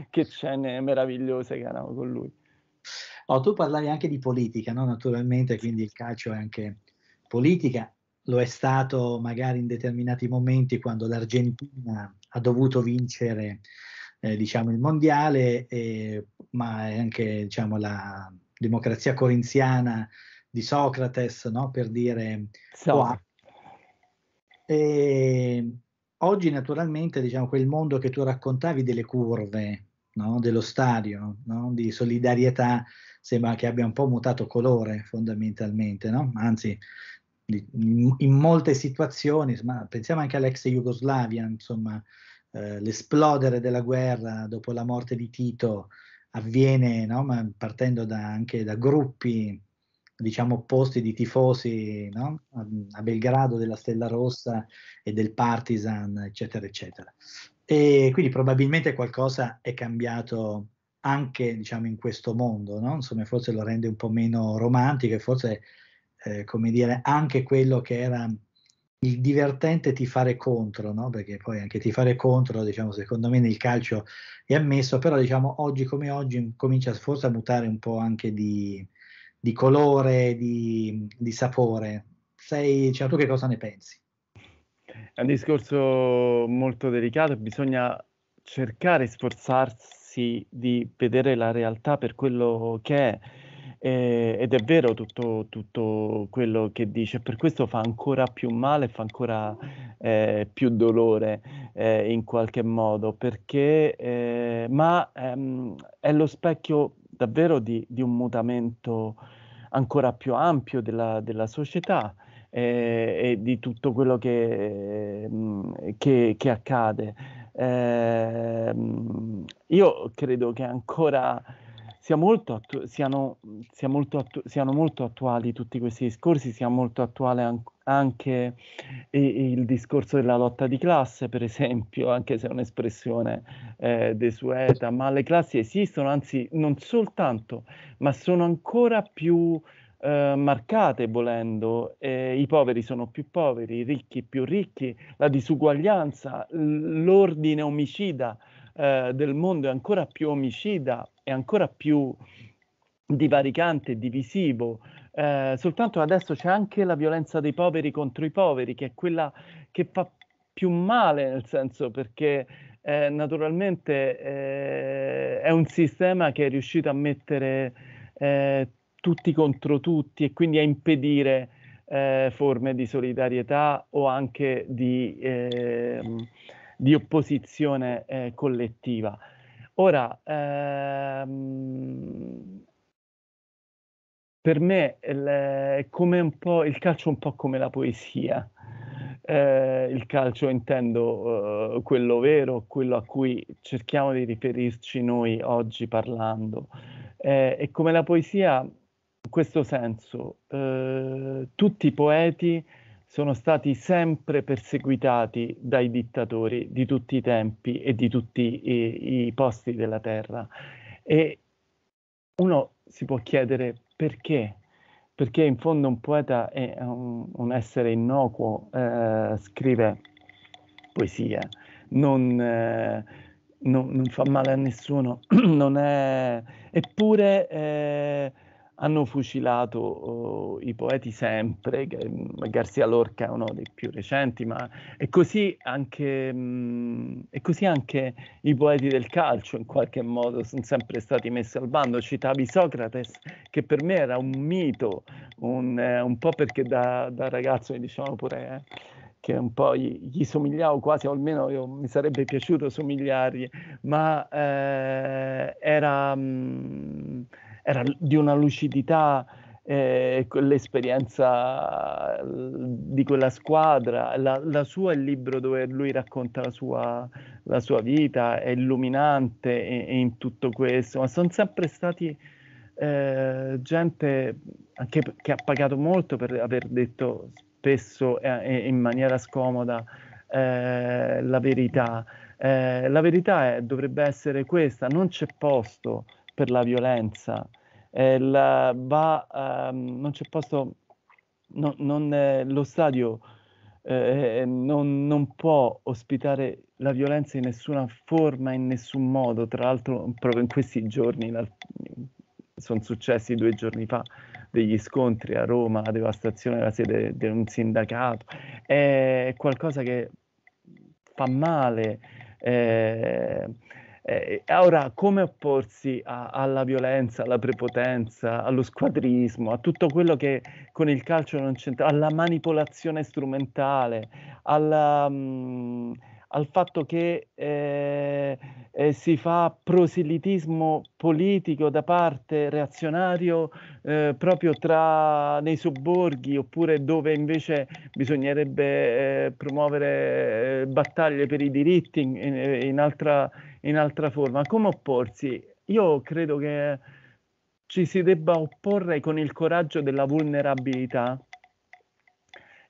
che scene meravigliose che erano con lui.
Oh, tu parlavi anche di politica, no? naturalmente, quindi il calcio è anche politica, lo è stato magari in determinati momenti quando l'Argentina ha dovuto vincere eh, diciamo, il mondiale, eh, ma è anche diciamo, la democrazia corinziana di Socrates, no? per dire... So. oggi naturalmente diciamo, quel mondo che tu raccontavi delle curve, no? dello stadio, no? di solidarietà, sembra che abbia un po' mutato colore fondamentalmente, anzi in, in molte situazioni, ma pensiamo anche all'ex Jugoslavia, insomma, eh, l'esplodere della guerra dopo la morte di Tito avviene no? Ma partendo da, anche da gruppi diciamo opposti di tifosi no? a, a, Belgrado della Stella Rossa e del Partisan eccetera eccetera e quindi probabilmente qualcosa è cambiato anche diciamo in questo mondo no? insomma forse lo rende un po' meno romantico e forse eh, come dire anche quello che era il divertente ti fare contro, no? perché poi anche ti fare contro, diciamo, secondo me nel calcio è ammesso, però diciamo, oggi come oggi comincia forse a mutare un po' anche di, di colore, di, di sapore. Sei, cioè, tu che cosa ne pensi?
È un discorso molto delicato, bisogna cercare, sforzarsi di vedere la realtà per quello che è eh, ed è vero tutto, tutto, quello che dice, per questo fa ancora più male, fa ancora eh, più dolore eh, in qualche modo, perché, eh, ma ehm, è lo specchio davvero di, di, un mutamento ancora più ampio della, della società eh, e di tutto quello che, ehm, che, che accade. Eh, io credo che ancora sia molto attu- siano, sia molto attu- siano molto attuali tutti questi discorsi, sia molto attuale an- anche il, il discorso della lotta di classe, per esempio, anche se è un'espressione eh, desueta, ma le classi esistono, anzi non soltanto, ma sono ancora più eh, marcate volendo, eh, i poveri sono più poveri, i ricchi più ricchi, la disuguaglianza, l'ordine omicida eh, del mondo è ancora più omicida ancora più divaricante, divisivo. Eh, soltanto adesso c'è anche la violenza dei poveri contro i poveri, che è quella che fa più male, nel senso perché eh, naturalmente eh, è un sistema che è riuscito a mettere eh, tutti contro tutti e quindi a impedire eh, forme di solidarietà o anche di, ehm, di opposizione eh, collettiva. Ora, ehm, per me è come un po' il calcio è un po' come la poesia. Eh, il calcio intendo eh, quello vero, quello a cui cerchiamo di riferirci noi oggi parlando. Eh, e come la poesia, in questo senso, eh, tutti i poeti sono stati sempre perseguitati dai dittatori di tutti i tempi e di tutti i, i posti della terra. E uno si può chiedere perché perché in fondo un poeta è un, un essere innocuo, eh, scrive poesie, non, eh, non, non, fa male a nessuno, è, eppure eh, hanno fucilato oh, i poeti sempre, mm, Garzia Lorca è uno dei più recenti, ma e così, anche, mh, mm, e così anche i poeti del calcio in qualche modo sono sempre stati messi al bando. Citavi Socrates, che per me era un mito, un, eh, un po' perché da, da, ragazzo mi dicevano pure... Eh, che un po' gli, gli, somigliavo quasi, o almeno io, mi sarebbe piaciuto somigliargli, ma eh, era... Mh, mm, era di una lucidità, eh, l'esperienza eh, di quella squadra, la, la, sua è il libro dove lui racconta la sua, la sua vita, è illuminante e, in tutto questo, ma sono sempre stati eh, gente anche che ha pagato molto per aver detto spesso eh, e in maniera scomoda eh, la verità. Eh, la verità è, dovrebbe essere questa, non c'è posto per la violenza, eh, la, va, um, non c'è posto, no, non, eh, lo stadio eh, eh, non, non, può ospitare la violenza in nessuna forma, in nessun modo. Tra l'altro, proprio in questi giorni sono successi due giorni fa degli scontri a Roma, la devastazione della sede di un sindacato. È qualcosa che fa male. Eh, eh, eh, ora, come opporsi a, alla violenza, alla prepotenza, allo squadrismo, a tutto quello che con il calcio non c'entra, alla manipolazione strumentale, alla, mh, mm, al fatto che... Eh, eh, si fa proselitismo politico da parte reazionario eh, proprio tra, nei sobborghi oppure dove invece bisognerebbe eh, promuovere eh, battaglie per i diritti in, in, altra, in, altra, forma. Come opporsi? Io credo che ci si debba opporre con il coraggio della vulnerabilità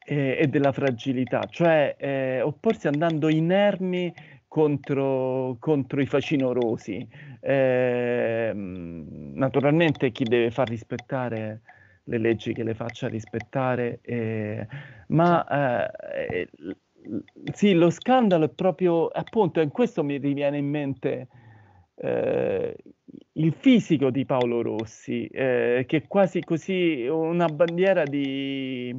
eh, e della fragilità, cioè eh, opporsi andando inermi contro, contro i facinorosi. Eh, naturalmente chi deve far rispettare le leggi che le faccia rispettare, eh, ma eh, eh sì, lo scandalo è proprio, appunto, in questo mi riviene in mente eh, il fisico di Paolo Rossi, eh, che è quasi così una bandiera di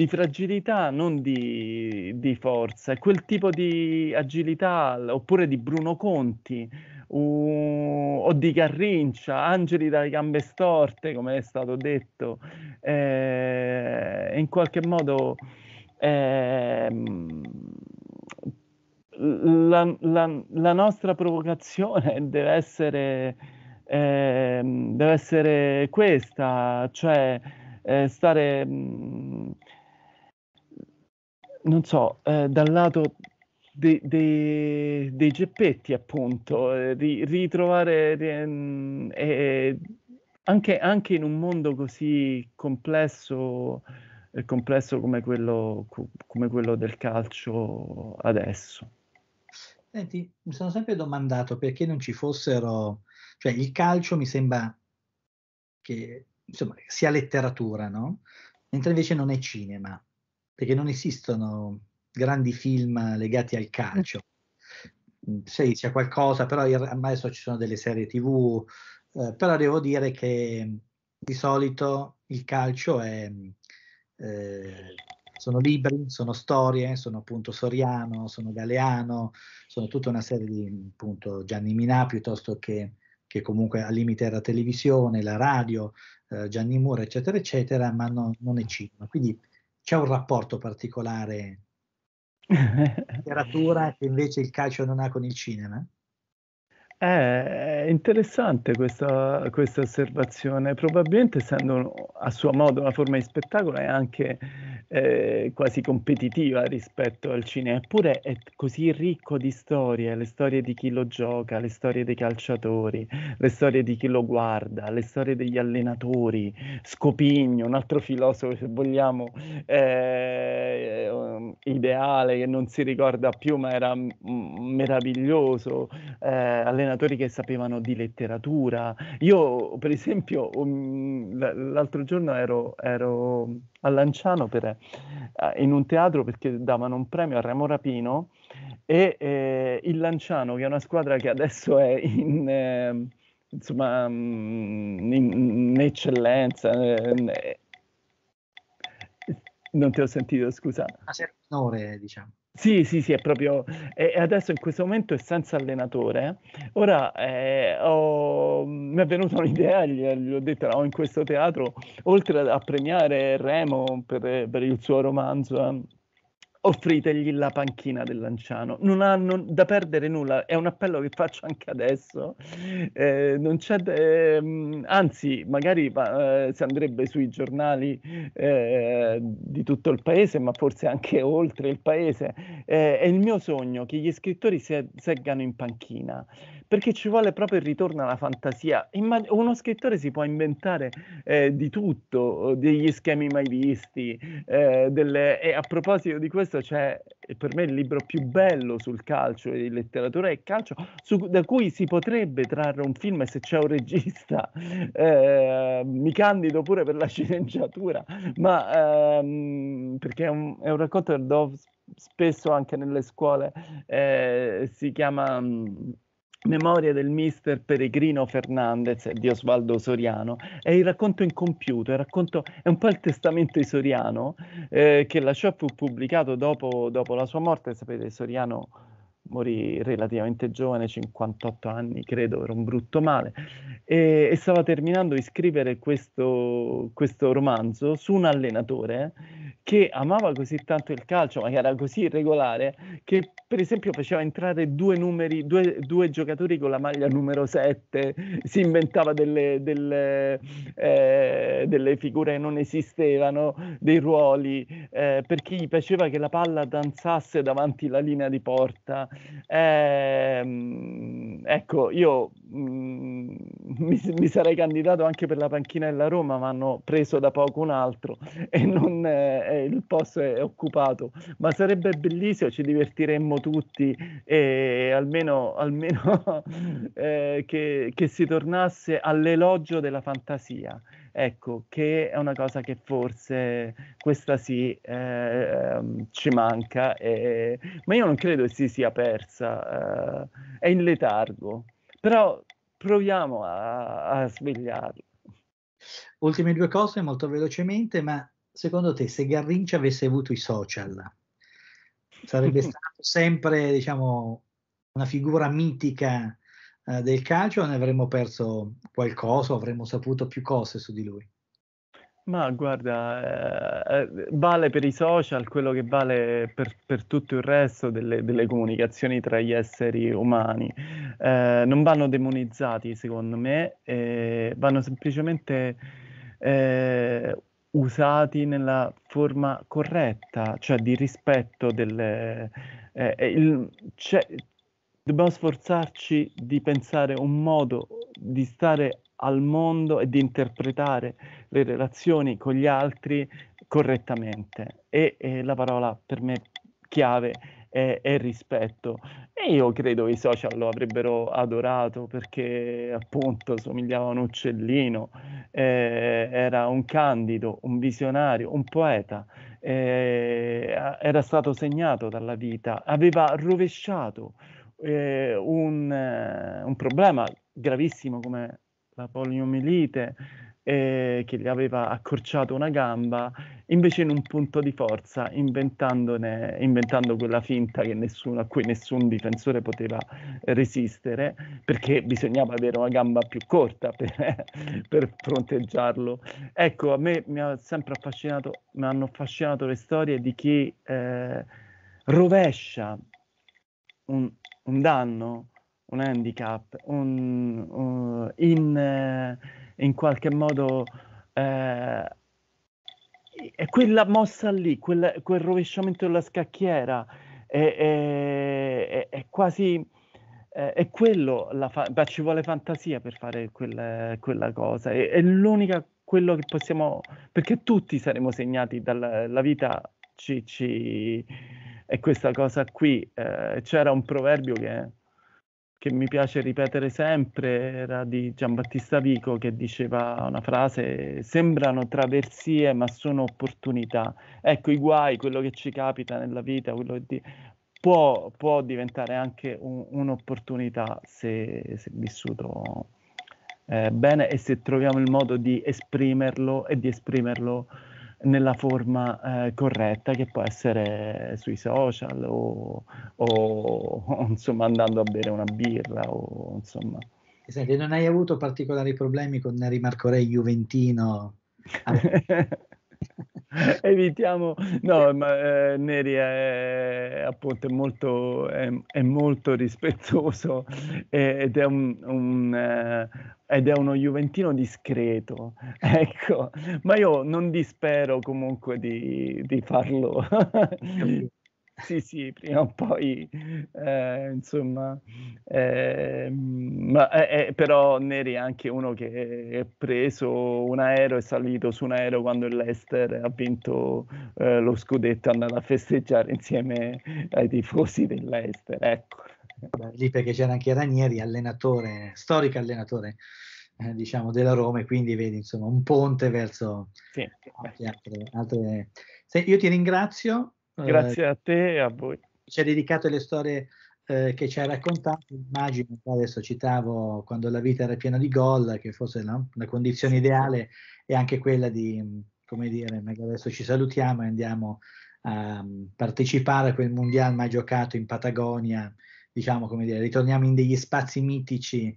di fragilità, non di, di forza. È quel tipo di agilità, oppure di Bruno Conti, Uh, o di Carrincia, angeli dalle gambe storte, come è stato detto, eh, in qualche modo eh, la, la, la, nostra provocazione deve essere, eh, deve essere questa, cioè eh, stare... Mh, mm, non so, eh, dal lato dei, dei, dei geppetti, appunto, eh, ritrovare mm, eh, anche, anche, in un mondo così complesso, eh, complesso come, quello, come quello del calcio adesso.
Senti, mi sono sempre domandato perché non ci fossero, cioè il calcio mi sembra che insomma, sia letteratura, no? Mentre invece non è cinema perché non esistono grandi film legati al calcio. Mm, sì, c'è qualcosa, però adesso ci sono delle serie tv, eh, però devo dire che mm, di solito il calcio è... Mm, eh, sono libri, sono storie, sono appunto Soriano, sono Galeano, sono tutta una serie di appunto Gianni Minà piuttosto che, che comunque al limite era la televisione, la radio, eh, Gianni Mura, eccetera, eccetera, ma no, non è cinema. Quindi c'è un rapporto particolare letteratura che invece il calcio non ha con il cinema?
Eh, è interessante questa, questa, osservazione, probabilmente essendo a suo modo una forma di spettacolo è anche eh, quasi competitiva rispetto al cinema, eppure è così ricco di storie, le storie di chi lo gioca, le storie dei calciatori, le storie di chi lo guarda, le storie degli allenatori, Scopigno, un altro filosofo se vogliamo eh, ideale che non si ricorda più ma era meraviglioso, eh, allenatori che sapevano di letteratura. Io, per esempio, um, l'altro giorno ero, ero a Lanciano per, eh, in un teatro perché davano un premio a Remo Rapino e eh, il Lanciano, che è una squadra che adesso è in... Eh, insomma, mm, in, eccellenza, eh, eh, non ti ho sentito, scusa.
A serie d'onore, diciamo.
Sì, sì, sì, è proprio. E adesso in questo momento è senza allenatore. Ora eh, ho... mi è venuta un'idea, gli, gli ho detto, no, in questo teatro, oltre a premiare Remo per, per il suo romanzo. Eh, offritegli la panchina del Lanciano. Non hanno da perdere nulla, è un appello che faccio anche adesso. Eh, non c'è, eh, anzi, magari eh, si andrebbe sui giornali eh, di tutto il paese, ma forse anche oltre il paese. Eh, è il mio sogno che gli scrittori se- seggano in panchina perché ci vuole proprio il ritorno alla fantasia. Immag- uno scrittore si può inventare eh, di tutto, degli schemi mai visti, eh, delle... e a proposito di questo c'è eh, per me il libro più bello sul calcio e letteratura e calcio, su, da cui si potrebbe trarre un film se c'è un regista, eh, mi candido pure per la sceneggiatura, ma ehm, perché è un, è un racconto che do spesso anche nelle scuole, eh, si chiama... Memoria del mister Peregrino Fernandez di Osvaldo Soriano. È il racconto incompiuto, il racconto, è un po' il testamento di Soriano eh, che lasciò fu pubblicato dopo, dopo, la sua morte. Sapete, Soriano morì relativamente giovane, 58 anni credo, era un brutto male, e, e stava terminando di scrivere questo, questo, romanzo su un allenatore che amava così tanto il calcio, ma che era così irregolare, che per esempio faceva entrare due, numeri, due, due giocatori con la maglia numero 7, si inventava delle, delle, eh, delle figure che non esistevano, dei ruoli, eh, perché gli piaceva che la palla danzasse davanti alla linea di porta eh, ecco, io Mm, mi, mi, sarei candidato anche per la panchina della Roma, ma hanno preso da poco un altro e non, eh, eh, il posto è occupato. Ma sarebbe bellissimo, ci divertiremmo tutti e almeno, almeno eh, che, che si tornasse all'elogio della fantasia. Ecco, che è una cosa che forse questa sì eh, ehm, ci manca, eh, ma io non credo che si sia persa, eh, è in letargo
però proviamo a, a svegliarlo. Ultime due cose molto velocemente, ma secondo te se Garrinci avesse avuto i social sarebbe stato sempre diciamo, una figura mitica eh, del calcio o ne avremmo perso qualcosa o avremmo saputo più cose su di lui?
Ma guarda, eh, eh, vale per i social quello che vale per, per tutto il resto delle, delle, comunicazioni tra gli esseri umani. Eh, non vanno demonizzati, secondo me, eh, vanno semplicemente eh, usati nella forma corretta, cioè di rispetto delle... Eh, il, cioè, dobbiamo sforzarci di pensare un modo di stare al mondo e di interpretare le relazioni con gli altri correttamente. E, e la parola per me chiave è, è, rispetto. E io credo i social lo avrebbero adorato perché appunto somigliava a un uccellino, eh, era un candido, un visionario, un poeta. Eh, era stato segnato dalla vita, aveva rovesciato eh, un, eh, un problema gravissimo come la poliomielite eh, che gli aveva accorciato una gamba, invece in un punto di forza, inventando quella finta nessuno, a cui nessun difensore poteva resistere, perché bisognava avere una gamba più corta per, per fronteggiarlo. Ecco, a me mi, ha sempre affascinato, mi hanno affascinato le storie di chi eh, rovescia un, un danno un handicap, un, un, eh, in, eh, in, qualche modo eh, è quella mossa lì, quella, quel rovesciamento della scacchiera, è, è, è quasi eh, è quello, fa- beh, ci vuole fantasia per fare quel, quella cosa, è, è, l'unica quello che possiamo, perché tutti saremo segnati dalla vita, ci, ci, è questa cosa qui, eh, c'era un proverbio che che mi piace ripetere sempre era di Giambattista Vico che diceva una frase sembrano traversie ma sono opportunità. Ecco i guai, quello che ci capita nella vita, quello che di... può, può, diventare anche un, un'opportunità se, se vissuto eh, bene e se troviamo il modo di esprimerlo e di esprimerlo nella forma eh, corretta che può essere sui social o, o, insomma andando a bere una birra o insomma.
Senti, non hai avuto particolari problemi con Marco Re Juventino? Ah,
evitiamo no ma eh, Neri è appunto molto è, è molto rispettoso ed è un, un eh, ed è uno Juventino discreto, ecco, ma io non dispero comunque di, di farlo sì, sì, prima o poi, eh, insomma, ehm, eh, ma, eh, però Neri è anche uno che è preso un aereo, è salito su un aereo quando il Leicester ha vinto eh, lo scudetto, è andato a festeggiare insieme
ai tifosi del Leicester, ecco. Lì perché c'era anche Ranieri, allenatore, storico allenatore eh, diciamo della Roma e quindi vedi insomma un ponte verso sì. altre, altre... Se, io ti ringrazio eh, Grazie a te e a voi. Ci ha dedicato le storie eh, che ci ha raccontato, immagino, adesso citavo quando la vita era piena di gol, che forse no? la condizione ideale è anche quella di, come dire, adesso ci salutiamo e andiamo a mm, partecipare a quel mondiale mai giocato in Patagonia, diciamo come dire, ritorniamo in degli spazi mitici,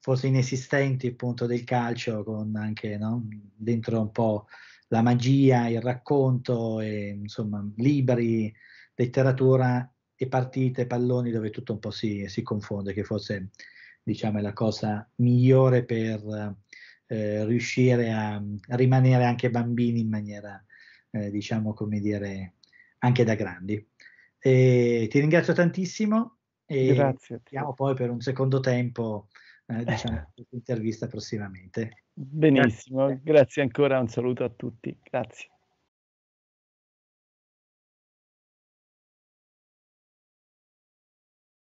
forse inesistenti appunto del calcio, con anche no? dentro un po' la magia, il racconto, e, insomma, libri, letteratura e partite, palloni dove tutto un po' si, si confonde, che forse diciamo, è la cosa migliore per eh, riuscire a, rimanere anche bambini in maniera, eh, diciamo, come dire, anche da grandi. E ti ringrazio tantissimo
e Grazie.
Ti poi per un secondo tempo eh, diciamo, intervista prossimamente. Benissimo,
grazie. grazie ancora, un
saluto a tutti, grazie.